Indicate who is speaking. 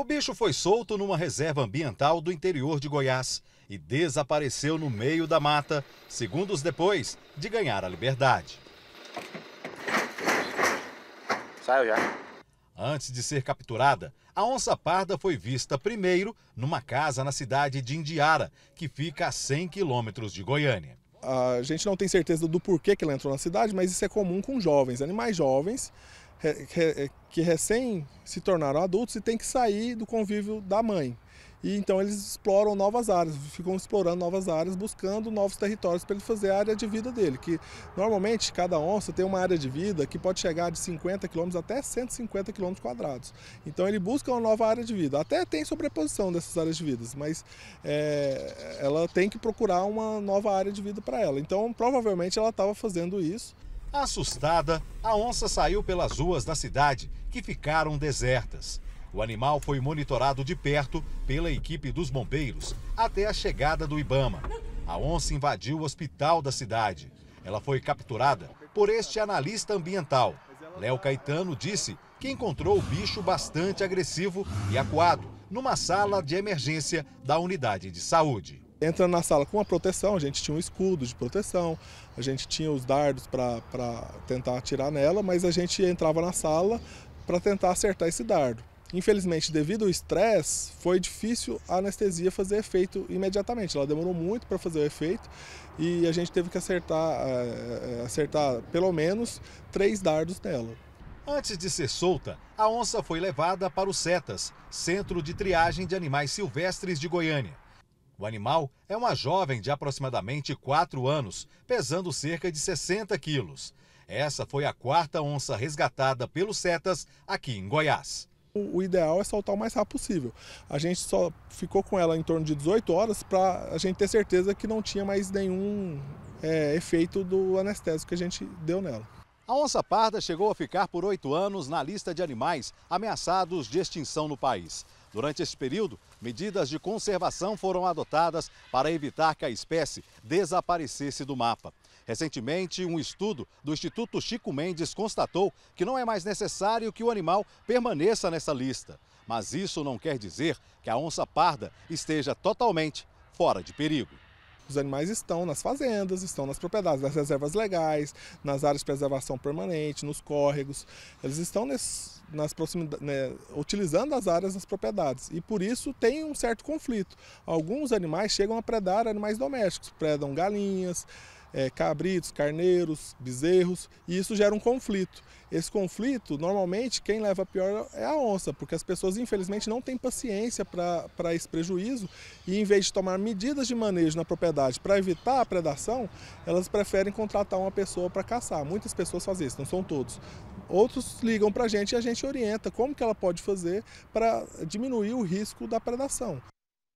Speaker 1: O bicho foi solto numa reserva ambiental do interior de Goiás e desapareceu no meio da mata, segundos depois de ganhar a liberdade. Saiu já. Antes de ser capturada, a onça parda foi vista primeiro numa casa na cidade de Indiara, que fica a 100 quilômetros de Goiânia.
Speaker 2: A gente não tem certeza do porquê que ela entrou na cidade, mas isso é comum com jovens, animais jovens que recém se tornaram adultos e têm que sair do convívio da mãe. E então eles exploram novas áreas, ficam explorando novas áreas, buscando novos territórios para ele fazer a área de vida dele, que normalmente cada onça tem uma área de vida que pode chegar de 50 km até 150 km quadrados. Então ele busca uma nova área de vida. Até tem sobreposição dessas áreas de vida, mas é, ela tem que procurar uma nova área de vida para ela. Então provavelmente ela estava fazendo isso.
Speaker 1: Assustada, a onça saiu pelas ruas da cidade, que ficaram desertas. O animal foi monitorado de perto pela equipe dos bombeiros até a chegada do Ibama. A onça invadiu o hospital da cidade. Ela foi capturada por este analista ambiental. Léo Caetano disse que encontrou o bicho bastante agressivo e acuado numa sala de emergência da unidade de
Speaker 2: saúde entrando na sala com a proteção, a gente tinha um escudo de proteção, a gente tinha os dardos para tentar atirar nela, mas a gente entrava na sala para tentar acertar esse dardo. Infelizmente, devido ao estresse, foi difícil a anestesia fazer efeito imediatamente. Ela demorou muito para fazer o efeito e a gente teve que acertar, eh, eh, acertar pelo menos três dardos nela. Antes de ser solta, a onça foi levada para o CETAS,
Speaker 1: Centro de Triagem de Animais Silvestres de Goiânia. O animal é uma jovem de aproximadamente 4 anos, pesando cerca de 60 quilos. Essa foi a quarta onça resgatada pelos setas aqui em Goiás.
Speaker 2: O ideal é soltar o mais rápido possível. A gente só ficou com ela em torno de 18 horas para a gente ter certeza que não tinha mais nenhum é, efeito do anestésico que a gente deu nela.
Speaker 1: A onça parda chegou a ficar por oito anos na lista de animais ameaçados de extinção no país. Durante esse período, medidas de conservação foram adotadas para evitar que a espécie desaparecesse do mapa. Recentemente, um estudo do Instituto Chico Mendes constatou que não é mais necessário que o animal permaneça nessa lista. Mas isso não quer dizer que a onça parda esteja totalmente fora de perigo.
Speaker 2: Os animais estão nas fazendas, estão nas propriedades, nas reservas legais, nas áreas de preservação permanente, nos córregos. Eles estão nesse, nas proximidades, né, utilizando as áreas das propriedades. E por isso tem um certo conflito. Alguns animais chegam a predar animais domésticos, predam galinhas, é, cabritos, carneiros, bezerros, e isso gera um conflito. Esse conflito, normalmente, quem leva a pior é a onça, porque as pessoas, infelizmente, não têm paciência para esse prejuízo e, em vez de tomar medidas de manejo na propriedade para evitar a predação, elas preferem contratar uma pessoa para caçar. Muitas pessoas fazem isso, não são todos. Outros ligam para a gente e a gente orienta como que ela pode fazer para diminuir o risco da predação.